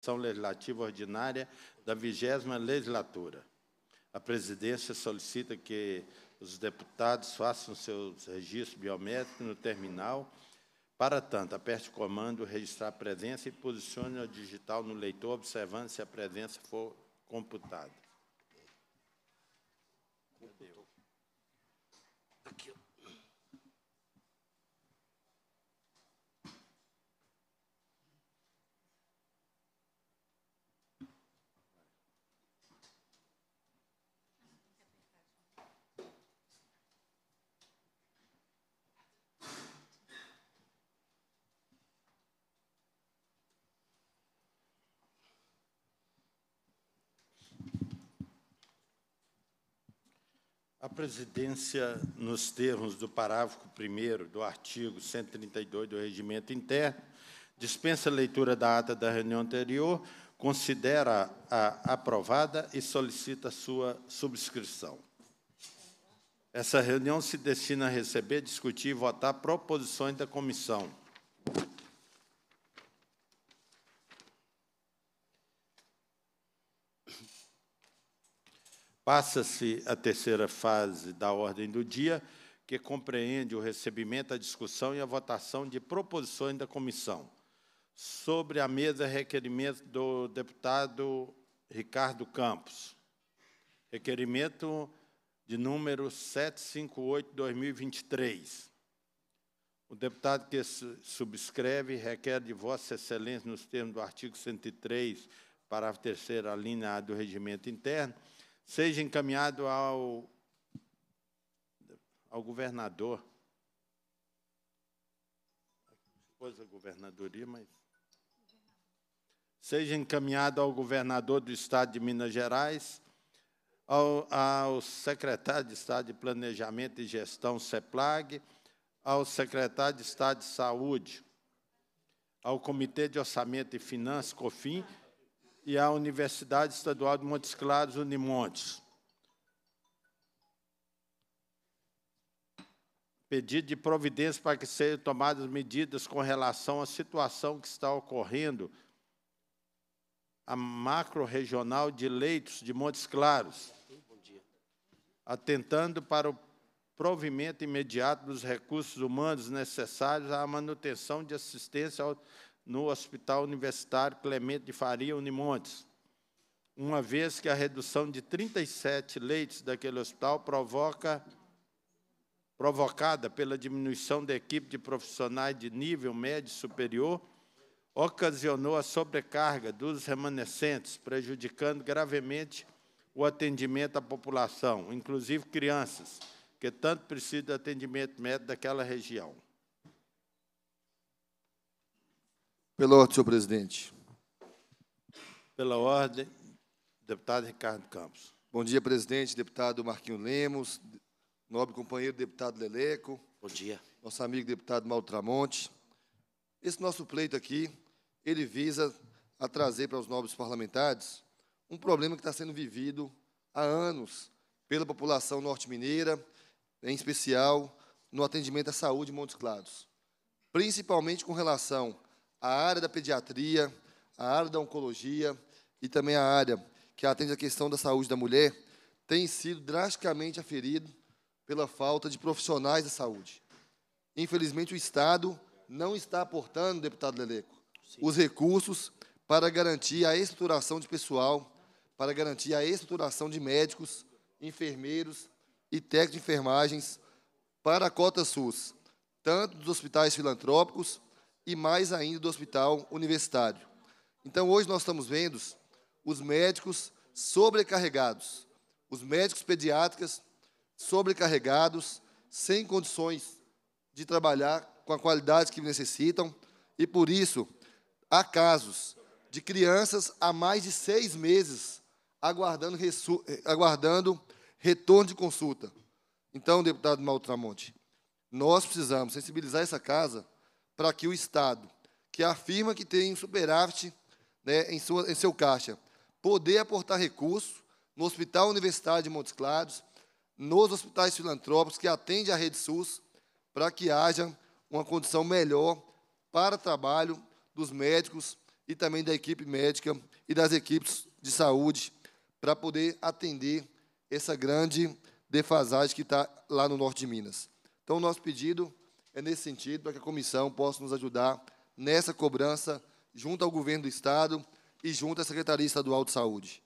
Sessão Legislativa Ordinária da vigésima Legislatura. A presidência solicita que os deputados façam seus registros biométricos no terminal. Para tanto, aperte o comando registrar presença e posicione o digital no leitor, observando se a presença for computada. Aqui, A presidência, nos termos do parágrafo 1 do artigo 132 do Regimento Interno, dispensa leitura da ata da reunião anterior, considera-a aprovada e solicita sua subscrição. Essa reunião se destina a receber, discutir e votar proposições da comissão Passa-se a terceira fase da ordem do dia, que compreende o recebimento, a discussão e a votação de proposições da comissão. Sobre a mesa, requerimento do deputado Ricardo Campos. Requerimento de número 758-2023. O deputado que subscreve requer de Vossa Excelência, nos termos do artigo 103, parágrafo 3, alínea linha A do Regimento Interno, seja encaminhado ao, ao governador. Depois a governadoria, mas. Seja encaminhado ao governador do Estado de Minas Gerais, ao, ao secretário de Estado de Planejamento e Gestão, CEPLAG, ao secretário de Estado de Saúde, ao Comitê de Orçamento e Finanças, COFIN, e à Universidade Estadual de Montes Claros, Unimontes. Pedido de providência para que sejam tomadas medidas com relação à situação que está ocorrendo a macro-regional de leitos de Montes Claros, atentando para o provimento imediato dos recursos humanos necessários à manutenção de assistência no Hospital Universitário Clemente de Faria Unimontes, uma vez que a redução de 37 leitos daquele hospital provoca provocada pela diminuição da equipe de profissionais de nível médio superior, ocasionou a sobrecarga dos remanescentes, prejudicando gravemente o atendimento à população, inclusive crianças, que tanto precisam de atendimento médico daquela região. Pela ordem, senhor presidente. Pela ordem, deputado Ricardo Campos. Bom dia, presidente, deputado Marquinho Lemos, nobre companheiro deputado Leleco. Bom dia. Nosso amigo deputado Maltramonte. Esse nosso pleito aqui, ele visa a trazer para os nobres parlamentares um problema que está sendo vivido há anos pela população norte-mineira, em especial no atendimento à saúde em Montes Claros, principalmente com relação a área da pediatria, a área da oncologia e também a área que atende a questão da saúde da mulher tem sido drasticamente aferido pela falta de profissionais da saúde. Infelizmente, o Estado não está aportando, deputado Leleco, Sim. os recursos para garantir a estruturação de pessoal, para garantir a estruturação de médicos, enfermeiros e técnicos de enfermagens para a cota SUS, tanto dos hospitais filantrópicos e mais ainda do hospital universitário. Então, hoje nós estamos vendo os médicos sobrecarregados, os médicos pediátricas sobrecarregados, sem condições de trabalhar com a qualidade que necessitam, e por isso há casos de crianças há mais de seis meses aguardando, eh, aguardando retorno de consulta. Então, deputado Maltramonte, nós precisamos sensibilizar essa casa para que o Estado, que afirma que tem um superávit né, em, sua, em seu caixa, poder aportar recursos no Hospital Universitário de Montes Claros, nos hospitais filantrópicos que atendem a rede SUS, para que haja uma condição melhor para trabalho dos médicos e também da equipe médica e das equipes de saúde, para poder atender essa grande defasagem que está lá no norte de Minas. Então, o nosso pedido é nesse sentido, para é que a comissão possa nos ajudar nessa cobrança junto ao governo do Estado e junto à Secretaria Estadual de Saúde.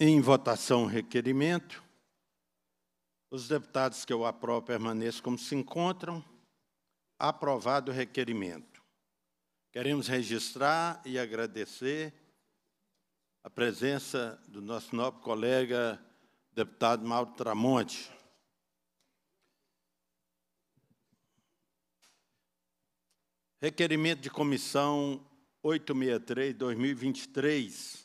Em votação, requerimento. Os deputados que eu aprovo permaneçam como se encontram. Aprovado o requerimento. Queremos registrar e agradecer a presença do nosso nobre colega deputado Mauro Tramonte, Requerimento de comissão 863-2023.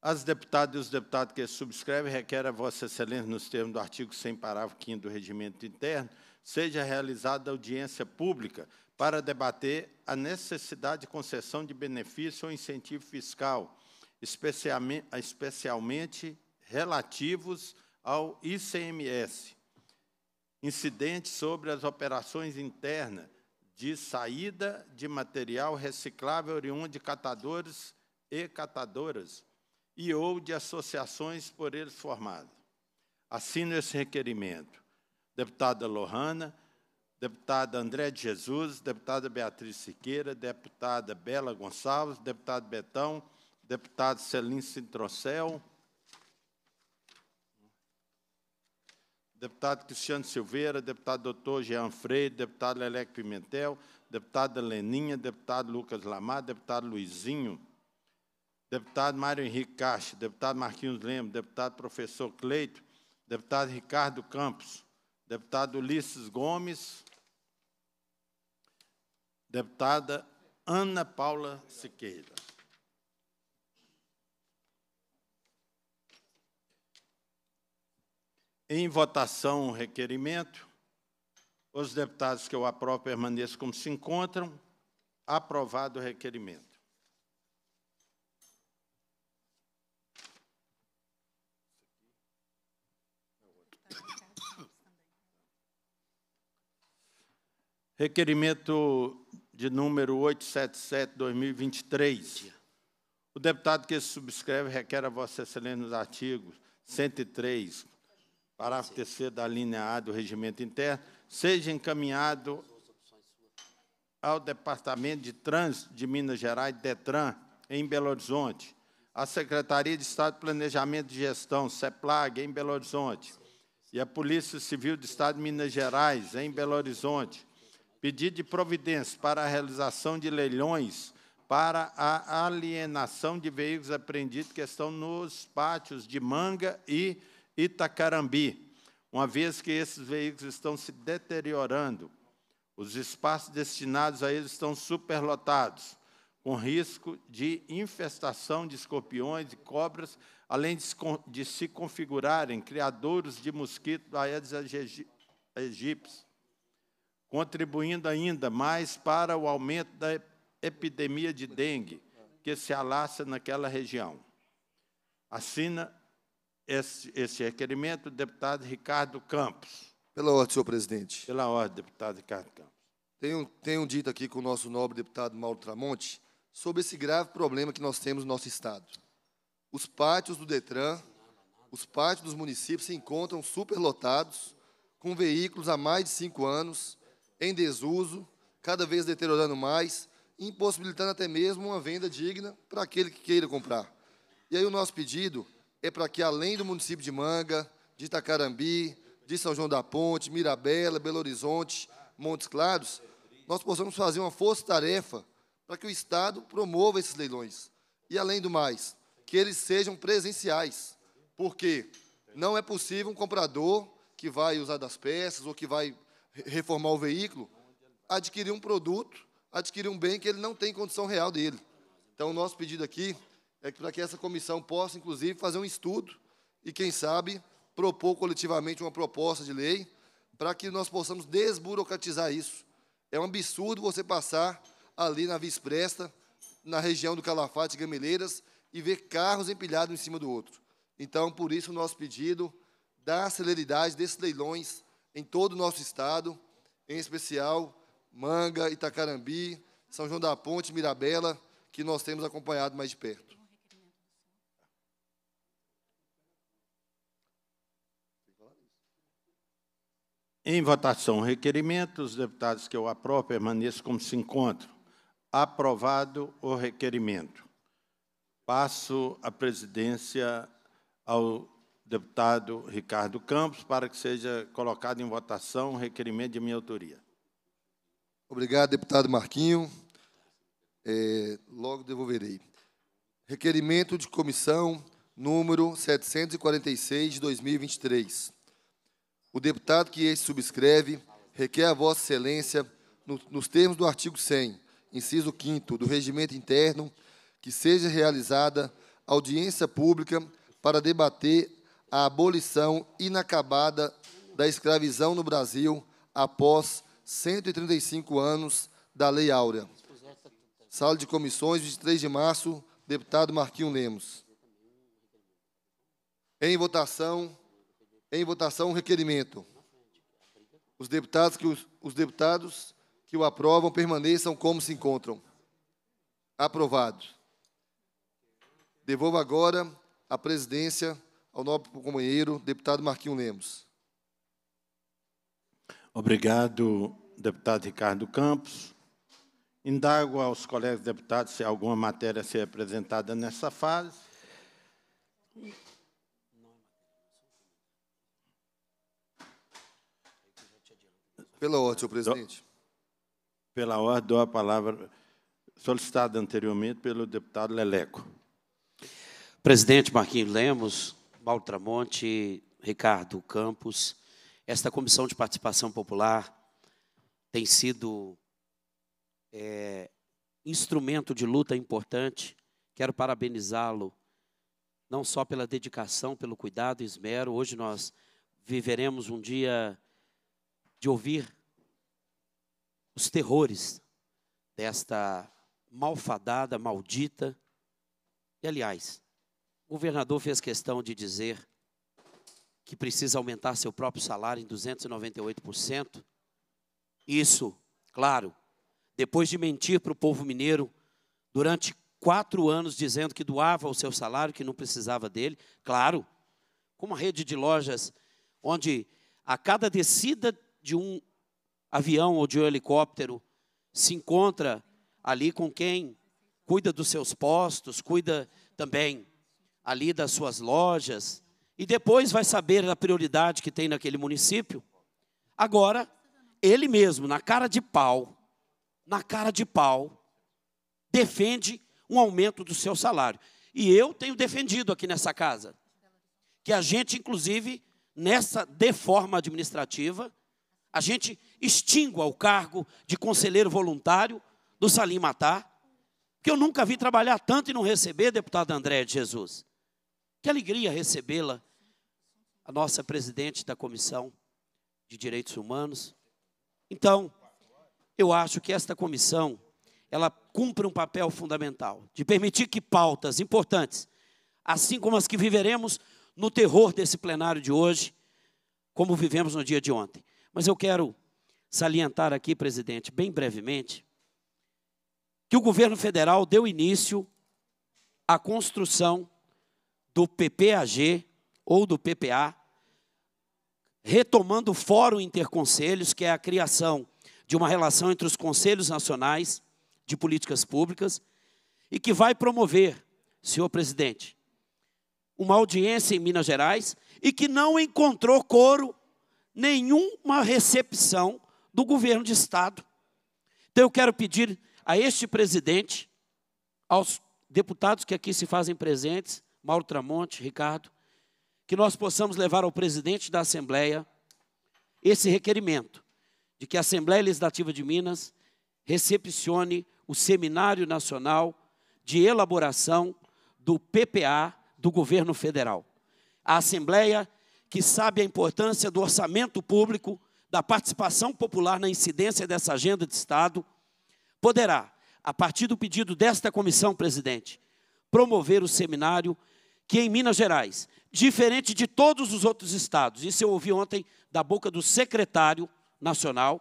As deputadas e os deputados que subscrevem requerem a Vossa Excelência, nos termos do artigo 100, parágrafo 5 do Regimento Interno, seja realizada audiência pública para debater a necessidade de concessão de benefício ou incentivo fiscal, especialmente relativos ao ICMS incidentes sobre as operações internas de saída de material reciclável oriundo de catadores e catadoras e ou de associações por eles formadas. Assino esse requerimento. Deputada Lohana, deputada André de Jesus, deputada Beatriz Siqueira, deputada Bela Gonçalves, deputado Betão, deputado Celim Sintrocel, deputado Cristiano Silveira, deputado doutor Jean Freire, deputado Leleque Pimentel, deputada Leninha, deputado Lucas Lamar, deputado Luizinho, deputado Mário Henrique Caixa, deputado Marquinhos Lemos, deputado professor Cleito, deputado Ricardo Campos, deputado Ulisses Gomes, deputada Ana Paula Siqueira. Em votação, o requerimento. Os deputados que eu aprovo permaneçam como se encontram. Aprovado o requerimento. Requerimento de número 877-2023. O deputado que subscreve requer a Vossa Excelência nos artigos 103, parágrafo terceiro da linha A do Regimento Interno, seja encaminhado ao Departamento de Trânsito de Minas Gerais, DETRAN, em Belo Horizonte, à Secretaria de Estado de Planejamento e Gestão, CEPLAG, em Belo Horizonte, e à Polícia Civil do Estado de Minas Gerais, em Belo Horizonte, pedido de providência para a realização de leilões para a alienação de veículos apreendidos que estão nos pátios de Manga e Itacarambi, uma vez que esses veículos estão se deteriorando, os espaços destinados a eles estão superlotados, com risco de infestação de escorpiões e cobras, além de, se configurarem criadouros de mosquito Aedes aegypti, contribuindo ainda mais para o aumento da epidemia de dengue que se alastra naquela região. A esse, esse requerimento, deputado Ricardo Campos. Pela ordem, senhor presidente. Pela ordem, deputado Ricardo Campos. Tenho, tenho dito aqui com o nosso nobre deputado Mauro Tramonte sobre esse grave problema que nós temos no nosso Estado. Os pátios do DETRAN, os pátios dos municípios se encontram superlotados, com veículos há mais de cinco anos, em desuso, cada vez deteriorando mais, impossibilitando até mesmo uma venda digna para aquele que queira comprar. E aí o nosso pedido é para que além do município de Manga, de Itacarambi, de São João da Ponte, Mirabela, Belo Horizonte, Montes Claros, nós possamos fazer uma força-tarefa para que o Estado promova esses leilões. E, além do mais, que eles sejam presenciais, porque não é possível um comprador que vai usar das peças ou que vai reformar o veículo adquirir um produto, adquirir um bem que ele não tem condição real dele. Então, o nosso pedido aqui é para que essa comissão possa, inclusive, fazer um estudo e, quem sabe, propor coletivamente uma proposta de lei para que nós possamos desburocratizar isso. É um absurdo você passar ali na Via Expressa, na região do Calafate e Gameleiras, e ver carros empilhados em cima do outro. Então, por isso, o nosso pedido da celeridade desses leilões em todo o nosso Estado, em especial Manga, Itacarambi, São João da Ponte, Mirabela, que nós temos acompanhado mais de perto. Em votação, requerimento, os deputados que eu aprovo permaneçam como se encontram. Aprovado o requerimento. Passo a presidência ao deputado Ricardo Campos para que seja colocado em votação o requerimento de minha autoria. Obrigado, deputado Marquinho. É, logo devolverei. Requerimento de comissão número 746 de 2023 o deputado que este subscreve requer a Vossa Excelência, no, nos termos do artigo 100, inciso 5 do Regimento Interno, que seja realizada audiência pública para debater a abolição inacabada da escravização no Brasil após 135 anos da Lei Áurea. Sala de Comissões, 23 de março, deputado Marquinho Lemos. Em votação, em votação, o requerimento. Os deputados que, os, os deputados que o aprovam permaneçam como se encontram. Aprovado. Devolvo agora a presidência ao nobre companheiro, deputado Marquinho Lemos. Obrigado, deputado Ricardo Campos. Indago aos colegas deputados se alguma matéria a ser apresentada nessa fase. Pela ordem, senhor presidente. Pela ordem, dou a palavra solicitada anteriormente pelo deputado Leleco. Presidente Marquinhos Lemos, Maltramonte, Ricardo Campos, esta comissão de participação popular tem sido é, instrumento de luta importante. Quero parabenizá-lo não só pela dedicação, pelo cuidado e esmero. Hoje nós viveremos um dia de ouvir os terrores desta malfadada, maldita. E, aliás, o governador fez questão de dizer que precisa aumentar seu próprio salário em 298%. Isso, claro, depois de mentir para o povo mineiro durante quatro anos, dizendo que doava o seu salário, que não precisava dele, claro, com uma rede de lojas onde a cada descida de um avião ou de um helicóptero se encontra ali com quem cuida dos seus postos, cuida também ali das suas lojas e depois vai saber a prioridade que tem naquele município. Agora, ele mesmo, na cara de pau, na cara de pau, defende um aumento do seu salário. E eu tenho defendido aqui nessa casa que a gente, inclusive, nessa deforma administrativa, a gente extingua o cargo de conselheiro voluntário do Salim Matar, que eu nunca vi trabalhar tanto e não receber, deputado André de Jesus. Que alegria recebê-la, a nossa presidente da Comissão de Direitos Humanos. Então, eu acho que esta comissão, ela cumpre um papel fundamental, de permitir que pautas importantes, assim como as que viveremos no terror desse plenário de hoje, como vivemos no dia de ontem, mas eu quero salientar aqui, presidente, bem brevemente, que o governo federal deu início à construção do PPAG ou do PPA, retomando o Fórum Interconselhos, que é a criação de uma relação entre os conselhos nacionais de políticas públicas e que vai promover, senhor presidente, uma audiência em Minas Gerais e que não encontrou coro nenhuma recepção do governo de Estado. Então eu quero pedir a este presidente, aos deputados que aqui se fazem presentes, Mauro Tramonte, Ricardo, que nós possamos levar ao presidente da Assembleia esse requerimento de que a Assembleia Legislativa de Minas recepcione o Seminário Nacional de Elaboração do PPA do Governo Federal. A Assembleia que sabe a importância do orçamento público, da participação popular na incidência dessa agenda de Estado, poderá, a partir do pedido desta comissão, presidente, promover o seminário que em Minas Gerais, diferente de todos os outros estados, isso eu ouvi ontem da boca do secretário nacional,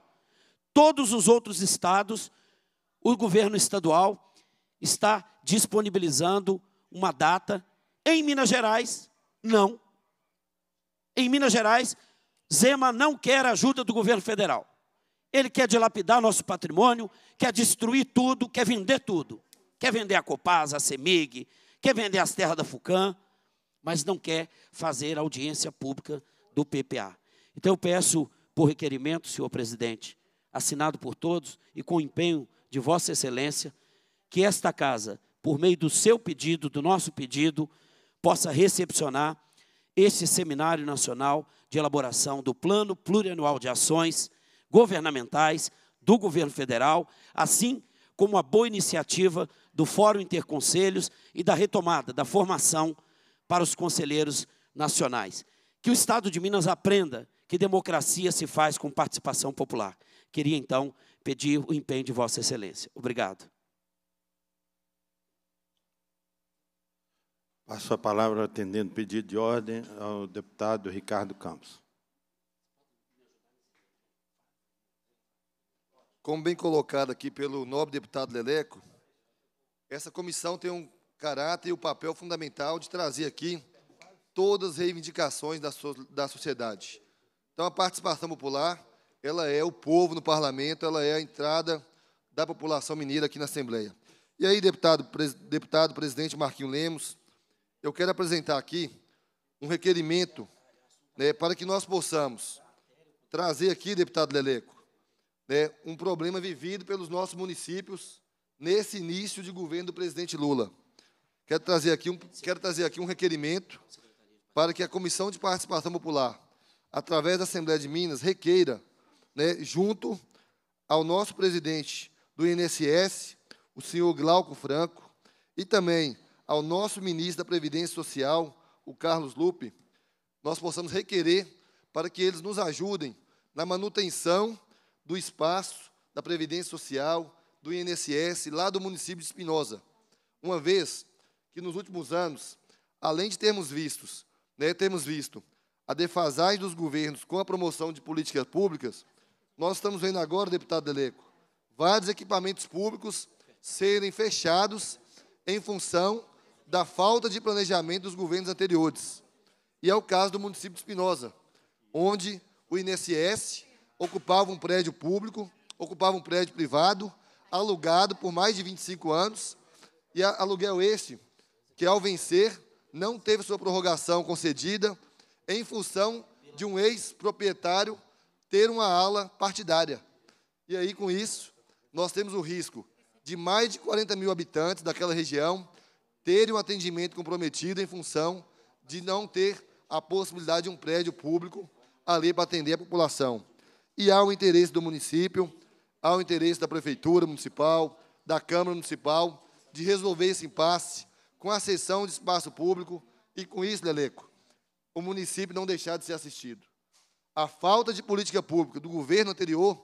todos os outros estados, o governo estadual está disponibilizando uma data. Em Minas Gerais, não. Em Minas Gerais, Zema não quer ajuda do governo federal. Ele quer dilapidar nosso patrimônio, quer destruir tudo, quer vender tudo. Quer vender a Copasa, a Semig, quer vender as terras da Fucan, mas não quer fazer audiência pública do PPA. Então eu peço, por requerimento, senhor presidente, assinado por todos e com empenho de Vossa Excelência, que esta casa, por meio do seu pedido, do nosso pedido, possa recepcionar este Seminário Nacional de Elaboração do Plano Plurianual de Ações Governamentais do Governo Federal, assim como a boa iniciativa do Fórum Interconselhos e da retomada da formação para os conselheiros nacionais. Que o Estado de Minas aprenda que democracia se faz com participação popular. Queria, então, pedir o empenho de Vossa Excelência. Obrigado. Passo a palavra atendendo pedido de ordem ao deputado Ricardo Campos. Como bem colocado aqui pelo nobre deputado Leleco, essa comissão tem um caráter e o papel fundamental de trazer aqui todas as reivindicações da, so da sociedade. Então, a participação popular, ela é o povo no parlamento, ela é a entrada da população mineira aqui na Assembleia. E aí, deputado, deputado presidente Marquinho Lemos, eu quero apresentar aqui um requerimento né, para que nós possamos trazer aqui, deputado Leleco, né, um problema vivido pelos nossos municípios nesse início de governo do presidente Lula. Quero trazer aqui um, quero trazer aqui um requerimento para que a Comissão de Participação Popular, através da Assembleia de Minas, requeira, né, junto ao nosso presidente do INSS, o senhor Glauco Franco, e também ao nosso ministro da Previdência Social, o Carlos Lupe, nós possamos requerer para que eles nos ajudem na manutenção do espaço da Previdência Social, do INSS, lá do município de Espinosa. Uma vez que, nos últimos anos, além de termos vistos, né, termos visto a defasagem dos governos com a promoção de políticas públicas, nós estamos vendo agora, deputado Deleco, vários equipamentos públicos serem fechados em função da falta de planejamento dos governos anteriores. E é o caso do município de Espinosa, onde o INSS ocupava um prédio público, ocupava um prédio privado, alugado por mais de 25 anos, e aluguel este que, ao vencer, não teve sua prorrogação concedida em função de um ex-proprietário ter uma ala partidária. E aí, com isso, nós temos o risco de mais de 40 mil habitantes daquela região terem um atendimento comprometido em função de não ter a possibilidade de um prédio público ali para atender a população. E há o interesse do município, há o interesse da Prefeitura Municipal, da Câmara Municipal, de resolver esse impasse com a cessão de espaço público e, com isso, Leleco, o município não deixar de ser assistido. A falta de política pública do governo anterior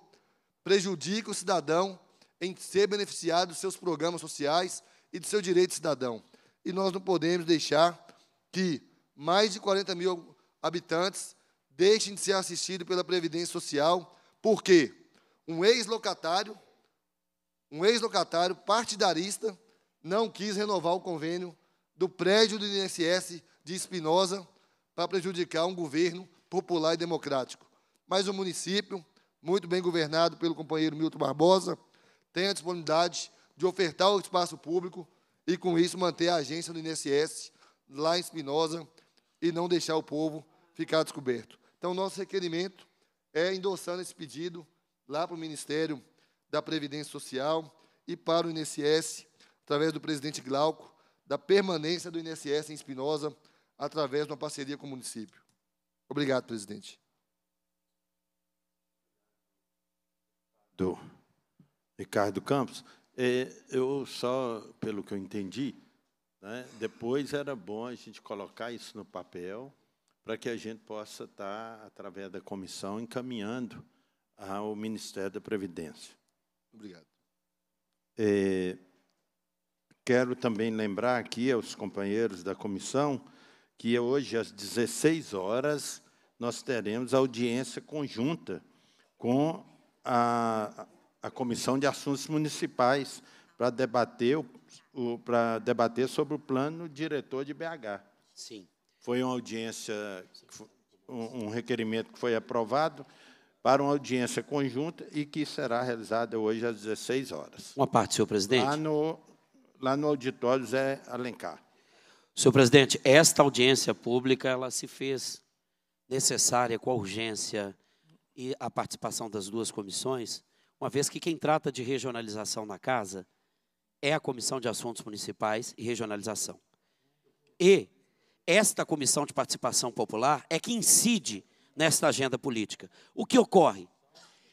prejudica o cidadão em ser beneficiado dos seus programas sociais e de seu direito cidadão. E nós não podemos deixar que mais de 40 mil habitantes deixem de ser assistidos pela Previdência Social, porque um ex-locatário, um ex-locatário partidarista, não quis renovar o convênio do prédio do INSS de Espinosa para prejudicar um governo popular e democrático. Mas o município, muito bem governado pelo companheiro Milton Barbosa, tem a disponibilidade de ofertar o espaço público e, com isso, manter a agência do INSS lá em Espinosa e não deixar o povo ficar descoberto. Então, nosso requerimento é endossando esse pedido lá para o Ministério da Previdência Social e para o INSS, através do presidente Glauco, da permanência do INSS em Espinosa, através de uma parceria com o município. Obrigado, presidente. Do Ricardo Campos. É, eu só, pelo que eu entendi, né, depois era bom a gente colocar isso no papel para que a gente possa estar, tá, através da comissão, encaminhando ao Ministério da Previdência. Obrigado. É, quero também lembrar aqui aos companheiros da comissão que hoje, às 16 horas, nós teremos audiência conjunta com a, a Comissão de Assuntos Municipais para debater, o, para debater sobre o plano diretor de BH. Sim. Foi uma audiência, um, um requerimento que foi aprovado para uma audiência conjunta e que será realizada hoje às 16 horas. Uma parte, senhor presidente. Lá no, lá no auditório Zé Alencar. Senhor presidente, esta audiência pública ela se fez necessária com a urgência e a participação das duas comissões, uma vez que quem trata de regionalização na casa é a Comissão de Assuntos Municipais e Regionalização. E esta Comissão de Participação Popular é que incide nesta agenda política. O que ocorre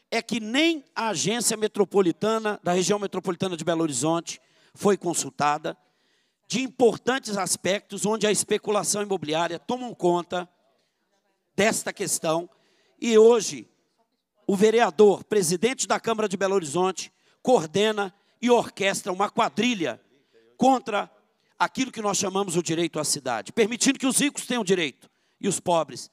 é que nem a agência metropolitana da região metropolitana de Belo Horizonte foi consultada de importantes aspectos onde a especulação imobiliária tomam conta desta questão e hoje o vereador, presidente da Câmara de Belo Horizonte, coordena e orquestra uma quadrilha contra aquilo que nós chamamos o direito à cidade, permitindo que os ricos tenham direito e os pobres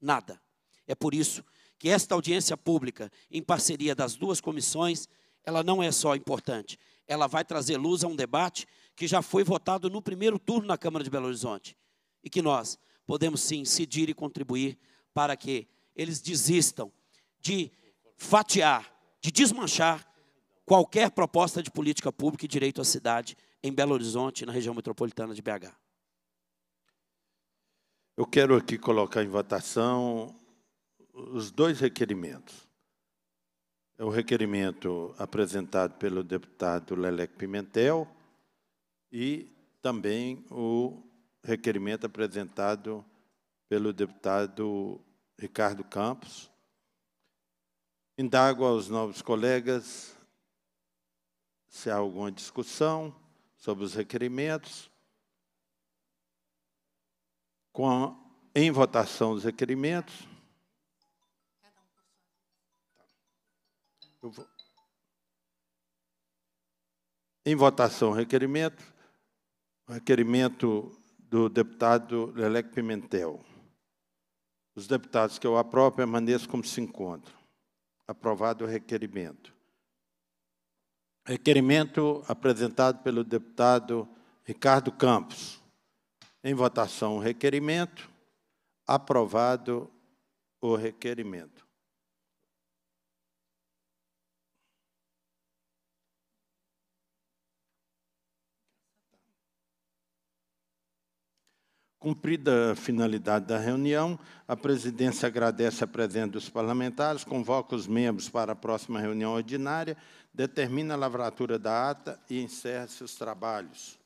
nada. É por isso que esta audiência pública, em parceria das duas comissões, ela não é só importante, ela vai trazer luz a um debate que já foi votado no primeiro turno na Câmara de Belo Horizonte e que nós podemos sim incidir e contribuir para que eles desistam de fatiar, de desmanchar qualquer proposta de política pública e direito à cidade em Belo Horizonte, na região metropolitana de BH. Eu quero aqui colocar em votação os dois requerimentos. É o requerimento apresentado pelo deputado Lelec Pimentel e também o requerimento apresentado pelo deputado Ricardo Campos, Indago aos novos colegas se há alguma discussão sobre os requerimentos. Com, em votação os requerimentos. Vou... Em votação o requerimento, requerimento do deputado Lelec Pimentel. Os deputados que eu aprovo permaneçam como se encontram. Aprovado o requerimento. Requerimento apresentado pelo deputado Ricardo Campos. Em votação, o requerimento. Aprovado o requerimento. Cumprida a finalidade da reunião, a presidência agradece a presença dos parlamentares, convoca os membros para a próxima reunião ordinária, determina a lavratura da ata e encerra seus trabalhos.